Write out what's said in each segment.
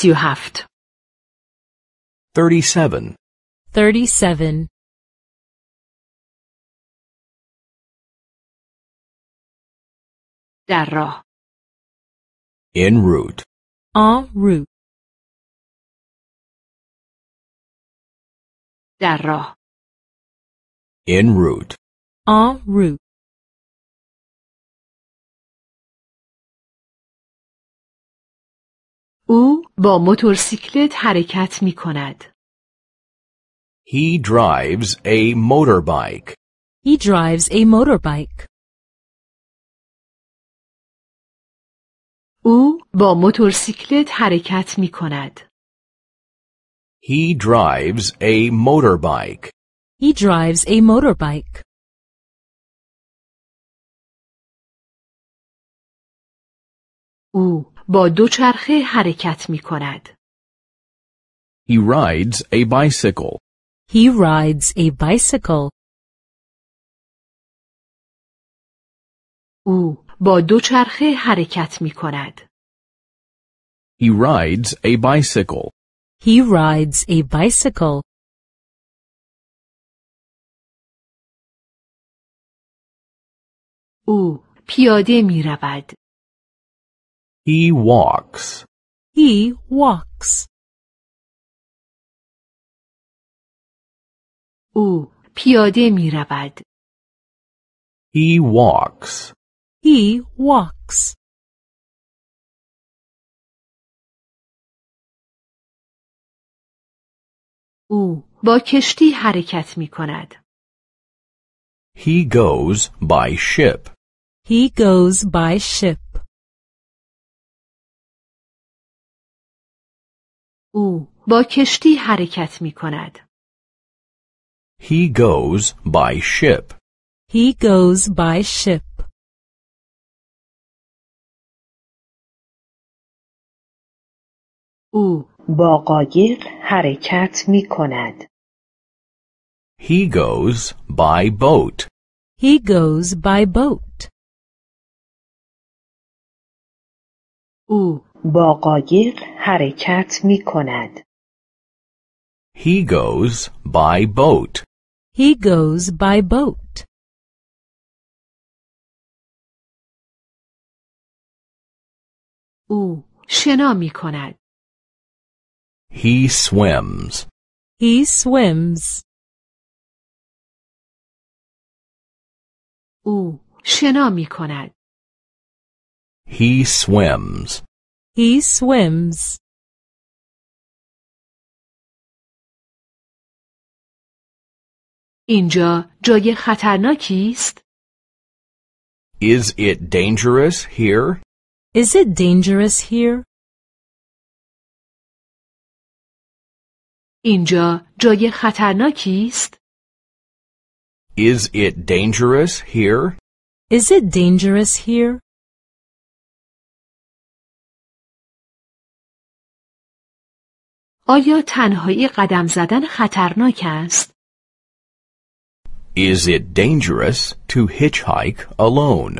was you haft. 37. 37. در راه. En route. En route. در راه. En route. En route. او با موتورسیکلت حرکت می کند. He drives a motorbike. He drives a motorbike. او با موتورسیکلت حرکت می کند. He drives a motorbike. He drives a motorbike. او با دوچرخه حرکت می کند. He rides a bicycle. He rides a bicycle. او با دوچرخه حرکت می کند. He rides a bicycle. He rides a bicycle. او پیاده می رود. He walks. He walks. او پیاده می رود. He walks. He walks. او با کشتی حرکت می کند. He goes by ship. He goes by ship. او با کشتی حرکت می کند. He goes by ship. He goes by ship. او با قایق حرکت می کند. He goes by boat. He goes by boat. او با قایق حرکت می کند. He goes by boat. He goes by boat. او شنا می کند. He swims. He swims. او شنا می کند. He swims. He swims. اینجا جای خطرناکی است؟ Is it dangerous here? Is it dangerous here? اینجا جای خطرناکی است؟ Is it dangerous here? Is it dangerous here? آیا تنهایی قدم زدن خطرناک است؟ Is it dangerous to hitchhike alone?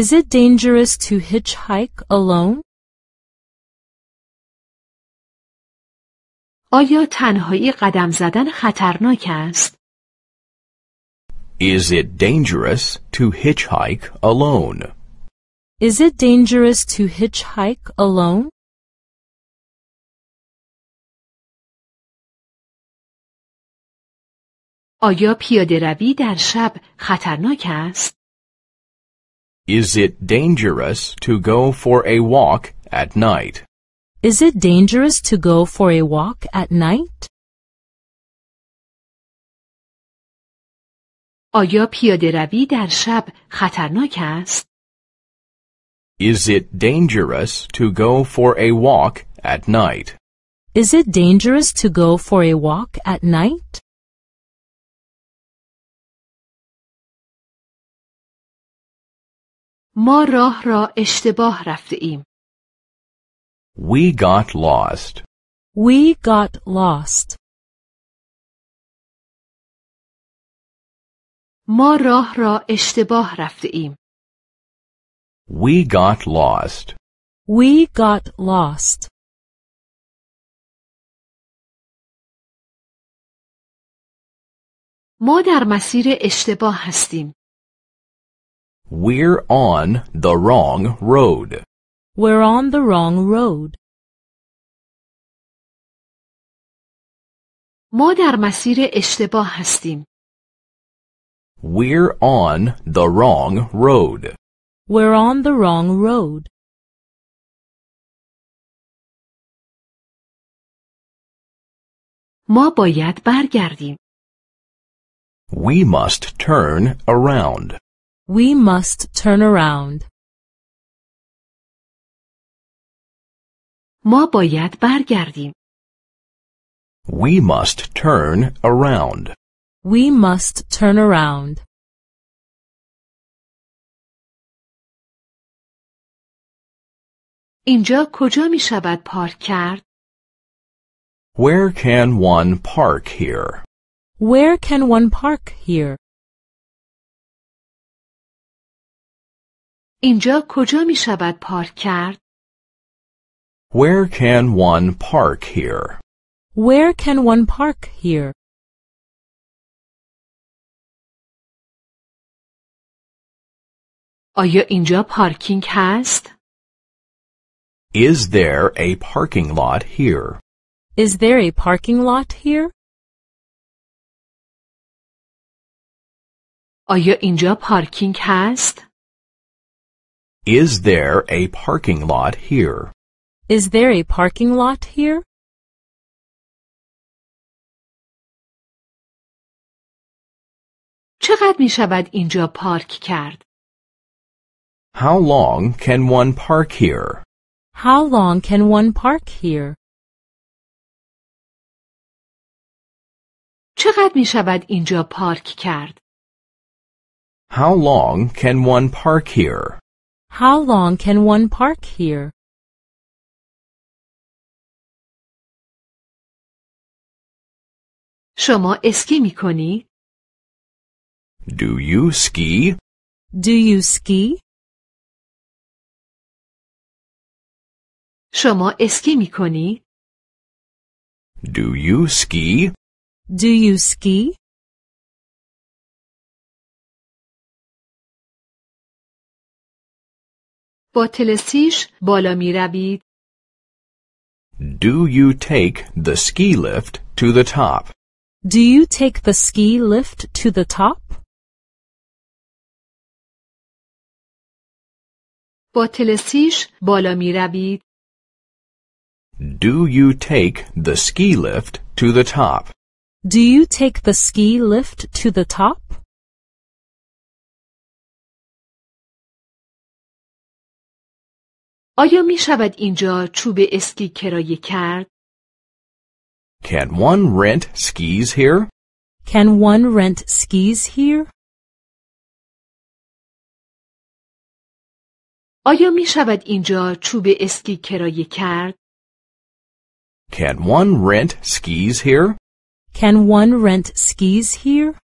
Is it dangerous to hitchhike alone? آیا تنهایی قدم زدن خطرناک است؟ Is it dangerous to hitchhike alone? Is it dangerous to hitchhike alone? آیا پیاده روی در شب خطرناک است؟ Is it dangerous to go for a walk at night? Is it dangerous to go for a walk at night? آیا پیاده روی در شب خطرناک است؟ Is it dangerous to go for a walk at night? Is it dangerous to go for a walk at night? ما راه را اشتباه رفته ایم. We got lost. We got lost. ما راه را اشتباه رفته ایم. We got lost. We got lost. ما در مسیر اشتباه هستیم. We're on the wrong road. We're on the wrong road. ما در مسیر اشتباه هستیم. We're on the wrong road. We're on the wrong road. ما باید برگردیم. We must turn around. We must turn around. ما باید برگردیم. We must turn around. We must turn around. اینجا کجا می شود پارک کرد؟ Where can one park here? Where can one park here? اینجا کجا می شود پارک کرد؟ Where can one park here? Where can one park here? آیا اینجا پارکینگ هست؟ Is there a parking lot here? Is there a parking lot here? آیا اینجا پارکینگ هست؟ is there a parking lot here? Is there a parking lot here? چقدر می شود اینجا پارک کرد؟ How long can one park here? How long can one park here? چقدر می شود اینجا پارک کرد؟ How long can one park here? How long can one park here? شما اسکی می Do you ski? Do you ski? شما اسکی می Do you ski? Do you ski? با تلسیش بالا می روید. Do you take the ski lift to the top? Do you take the ski lift to the top? با تلسیش بالا می روید. Do you take the ski lift to the top? Do you take the ski lift to the top? آیا می شود اینجا چوب اسکی کرایه کرد؟ Can one rent skis here? Can one rent skis here? آیا می شود اینجا چوب اسکی کرایه کرد؟ Can one rent skis here? Can one rent skis here?